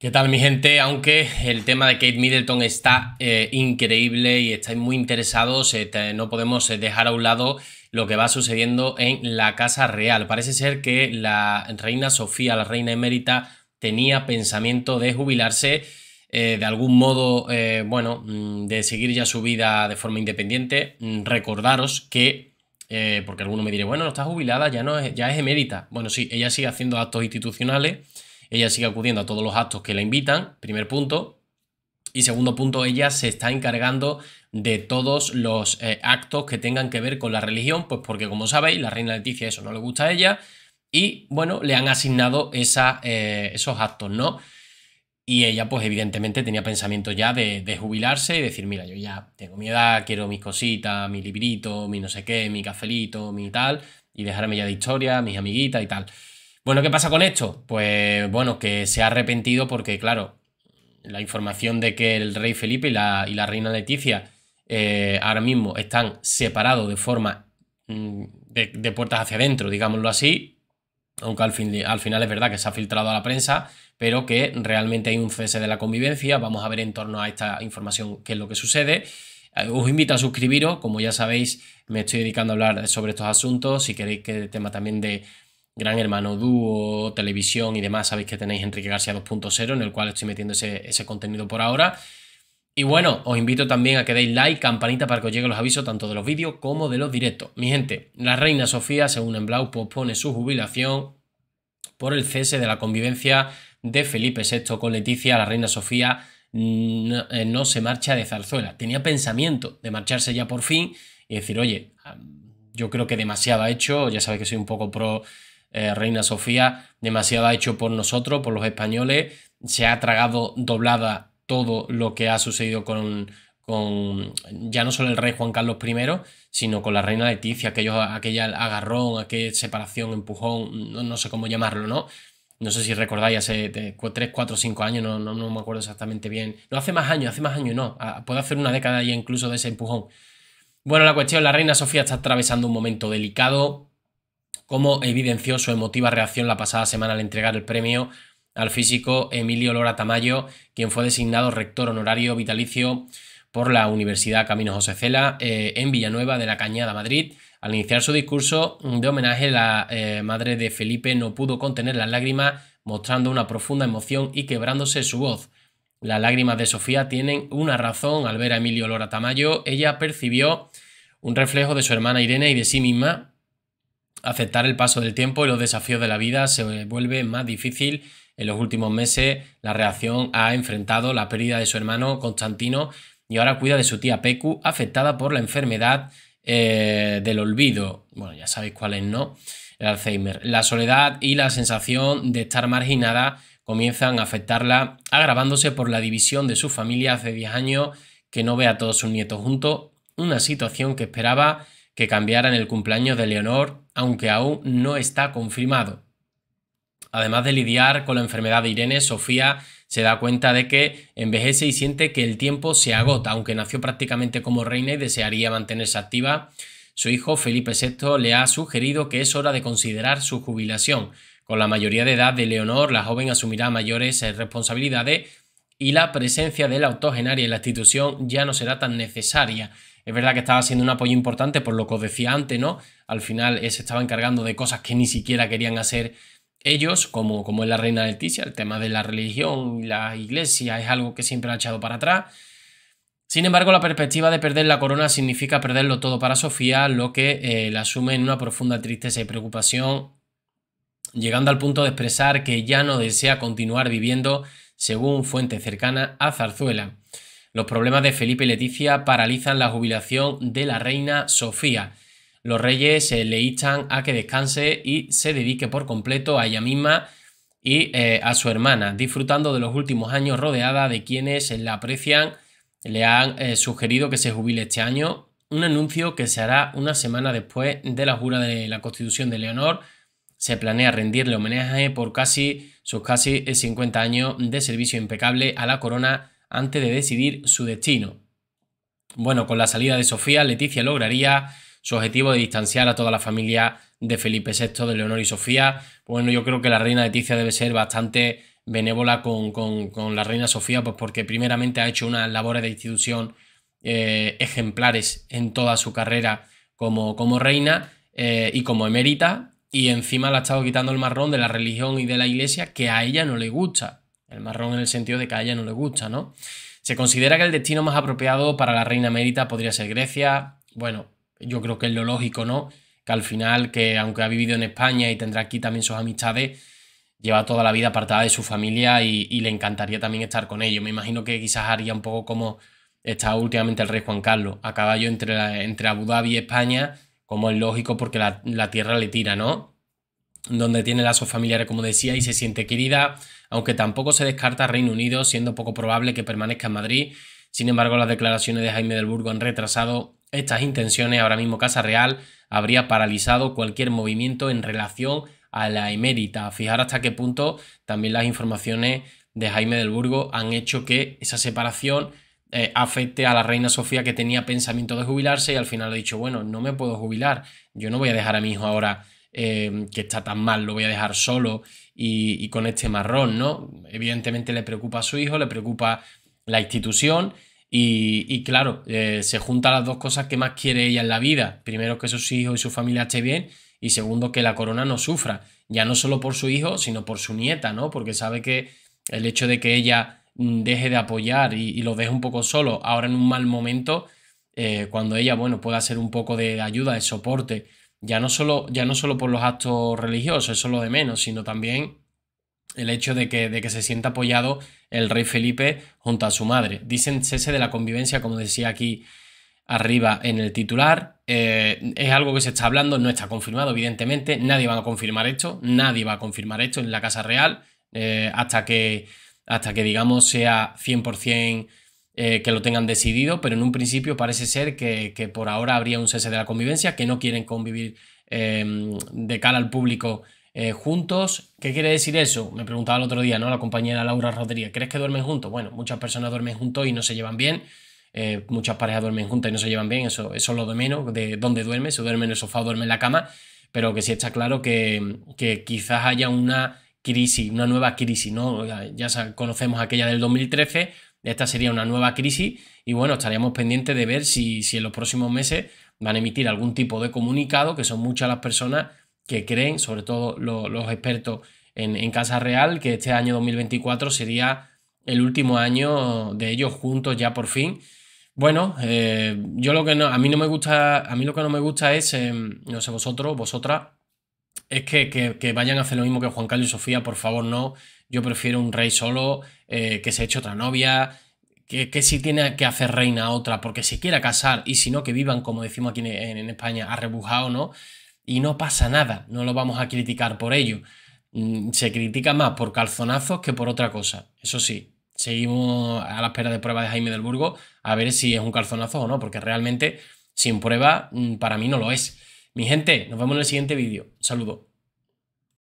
¿Qué tal mi gente? Aunque el tema de Kate Middleton está eh, increíble y estáis muy interesados, eh, no podemos eh, dejar a un lado lo que va sucediendo en la Casa Real. Parece ser que la reina Sofía, la reina emérita, tenía pensamiento de jubilarse de algún modo, bueno, mm, de seguir ya su vida de forma independiente. Mm, recordaros que, porque alguno me dirá bueno, no está jubilada, ya, no ya es emérita. Bueno, sí, ella sigue haciendo actos institucionales ella sigue acudiendo a todos los actos que la invitan, primer punto. Y segundo punto, ella se está encargando de todos los eh, actos que tengan que ver con la religión, pues porque como sabéis, la reina Leticia eso no le gusta a ella y bueno, le han asignado esa, eh, esos actos, ¿no? Y ella pues evidentemente tenía pensamiento ya de, de, jubilarse y decir, mira, yo ya tengo mi edad, quiero mis cositas, mi librito, mi no sé qué, mi cafelito, mi tal, y dejarme ya de historia, mis amiguitas y tal. Bueno, ¿qué pasa con esto? Pues bueno, que se ha arrepentido porque, claro, la información de que el rey Felipe y la, y la reina Leticia eh, ahora mismo están separados de forma mm, de, puertas hacia adentro, digámoslo así, aunque al, al final es verdad que se ha filtrado a la prensa, pero que realmente hay un cese de la convivencia, vamos a ver en torno a esta información qué es lo que sucede. Eh, os invito a suscribiros, como ya sabéis, me estoy dedicando a hablar sobre estos asuntos, si queréis que el tema también de Gran Hermano Dúo, televisión y demás, sabéis que tenéis Enrique García 2.0, en el cual estoy metiendo ese, contenido por ahora. Y bueno, os invito también a que deis like, campanita para que os lleguen los avisos tanto de los vídeos como de los directos. Mi gente, la reina Sofía, según en pospone su jubilación por el cese de la convivencia de Felipe VI con Leticia. La reina Sofía mm, no, eh, no se marcha de Zarzuela. Tenía pensamiento de marcharse ya por fin y decir, oye, yo creo que demasiado ha hecho, ya sabéis que soy un poco pro eh, reina Sofía, demasiado ha hecho por nosotros, por los españoles, se ha tragado doblada todo lo que ha sucedido con, con ya no solo el rey Juan Carlos I, sino con la reina Leticia, ellos aquella agarrón, aquella separación, empujón, no, sé cómo llamarlo, ¿no? No sé si recordáis, hace 3, 4, 5 años, no, no, no, me acuerdo exactamente bien. No, hace más años, hace más años, no. Ah, puede hacer una década ya incluso de ese empujón. Bueno, la cuestión, la reina Sofía está atravesando un momento delicado, como evidenció su emotiva reacción la pasada semana al entregar el premio al físico Emilio Lora Tamayo, quien fue designado rector honorario vitalicio por la Universidad Camino José Cela eh, en Villanueva de la Cañada, Madrid. Al iniciar su discurso de homenaje, la eh, madre de Felipe no pudo contener las lágrimas, mostrando una profunda emoción y quebrándose su voz. Las lágrimas de Sofía tienen una razón al ver a Emilio Lora Tamayo. Ella percibió un reflejo de su hermana Irene y de sí misma, aceptar el paso del tiempo y los desafíos de la vida se vuelve más difícil. En los últimos meses, la reacción ha enfrentado la pérdida de su hermano Constantino y ahora cuida de su tía Pecu, afectada por la enfermedad eh, del olvido. Bueno, ya sabéis cuál es, ¿no? El Alzheimer. La soledad y la sensación de estar marginada comienzan a afectarla, agravándose por la división de su familia hace 10 años, que no ve a todos sus nietos juntos, una situación que esperaba que cambiaran el cumpleaños de Leonor, aunque aún no está confirmado. Además de lidiar con la enfermedad de Irene, Sofía se da cuenta de que envejece y siente que el tiempo se agota, aunque nació prácticamente como reina y desearía mantenerse activa. Su hijo Felipe VI le ha sugerido que es hora de considerar su jubilación. Con la mayoría de edad de Leonor, la joven asumirá mayores eh, responsabilidades y la presencia de la autogenaria... en la institución ya no será tan necesaria. Es verdad que estaba siendo un apoyo importante por lo que os decía antes, ¿no? Al final eh, se estaba encargando de cosas que ni siquiera querían hacer ellos, como, como es la reina Leticia, el tema de la religión y la iglesia es algo que siempre ha echado para atrás. Sin embargo, la perspectiva de perder la corona significa perderlo todo para Sofía, lo que eh, la asume en una profunda tristeza y preocupación, llegando al punto de expresar que ya no desea continuar viviendo según fuente cercana a Zarzuela. Los problemas de Felipe y Leticia paralizan la jubilación de la reina Sofía. Los reyes le echan a que descanse y se dedique por completo a ella misma y eh, a su hermana, disfrutando de los últimos años rodeada de quienes la aprecian. Le han eh, sugerido que se jubile este año, un anuncio que se hará una semana después de la jura de la Constitución de Leonor. Se planea rendirle homenaje por casi sus casi 50 eh, años de servicio impecable a la corona antes de decidir su destino. Bueno, con la salida de Sofía, Leticia lograría su objetivo de distanciar a toda la familia de Felipe VI, de Leonor y Sofía. Bueno, yo creo que la reina Leticia debe ser bastante benévola con, la reina Sofía, pues porque primeramente ha hecho unas labores de institución eh, ejemplares en toda su carrera como, como reina eh, y como emérita, y encima le ha estado quitando el marrón de la religión y de la iglesia que a ella no le gusta. El marrón en el sentido de que a ella no le gusta, ¿no? Se considera que el destino más apropiado para la reina Mérida podría ser Grecia. Bueno, yo creo que es lo lógico, ¿no? Que al final, que aunque ha vivido en España y tendrá aquí también sus amistades, lleva toda la vida apartada de su familia y, le encantaría también estar con ellos. Me imagino que quizás haría un poco como está últimamente el rey Juan Carlos, a caballo entre, entre Abu Dhabi y España, como es lógico porque la tierra le tira, ¿no? donde tiene lazos familiares, como decía, y se siente querida, aunque tampoco se descarta Reino Unido, siendo poco probable que permanezca en Madrid. Sin embargo, las declaraciones de Jaime del Burgo han retrasado estas intenciones. Ahora mismo Casa Real habría paralizado cualquier movimiento en relación a la emérita. Fijar hasta qué punto también las informaciones de Jaime del Burgo han hecho que esa separación eh, afecte a la reina Sofía que tenía pensamiento de jubilarse y al final ha dicho, bueno, no me puedo jubilar, yo no voy a dejar a mi hijo ahora Em, que está tan mal, lo voy a dejar solo y, con este marrón, ¿no? Evidentemente le preocupa a su hijo, le preocupa la institución y, claro, eh, se juntan las dos cosas que más quiere ella en la vida. Primero que sus hijos y su familia esté bien y segundo que la corona no sufra, ya no solo por su hijo, sino por su nieta, ¿no? Porque sabe que el hecho de que ella mm, deje de apoyar y, lo deje un poco solo ahora en un mal momento, eh, cuando ella, bueno, pueda hacer un poco de ayuda, de soporte ya no solo, ya no solo por los actos religiosos, eso lo de menos, sino también el hecho de que, de que se sienta apoyado el rey Felipe junto a su madre. Dicen cese de la convivencia, como decía aquí arriba en el titular. Eh, es algo que se está hablando, no está confirmado, evidentemente. Nadie va a confirmar esto, nadie va a confirmar esto en la Casa Real eh, hasta que, hasta que digamos, sea 100% eh, que lo tengan decidido, pero en un principio parece ser que, por ahora habría un cese de la convivencia, que no quieren convivir em, de cara al público eh, juntos. ¿Qué quiere decir eso? Me preguntaba el otro día, ¿no? La compañera Laura Rodríguez, ¿crees que duermen juntos? Bueno, muchas personas duermen juntos y no se llevan bien. Eh, muchas parejas duermen juntas y no se llevan bien, eso, eso es lo de menos, de dónde duermen, si duermen en el sofá o duerme en la cama, pero que sí está claro que, que quizás haya una crisis, una nueva crisis, ¿no? Ya, ya conocemos aquella del 2013 esta sería una nueva crisis y bueno, estaríamos pendientes de ver si, en los próximos meses van a emitir algún tipo de comunicado, que son muchas las personas que creen, sobre todo los, expertos en, Casa Real, que este año 2024 sería el último año de ellos juntos ya por fin. Bueno, eh, yo lo que no, a mí no me gusta, a mí lo que no me gusta es, eh, no sé, vosotros, vosotras, es que, que, que, vayan a hacer lo mismo que Juan Carlos y Sofía, por favor, no yo prefiero un rey solo eh, que se eche otra novia, que, que, si tiene que hacer reina otra, porque se quiera casar y si no, que vivan, como decimos aquí en, en España, arrebujado, ¿no? Y no pasa nada, no lo vamos a criticar por ello. Mm, se critica más por calzonazos que por otra cosa, eso sí. Seguimos a la espera de pruebas de Jaime del Burgo a ver si es un calzonazo o no, porque realmente sin prueba mm, para mí no lo es. Mi gente, nos vemos en el siguiente vídeo. Saludos.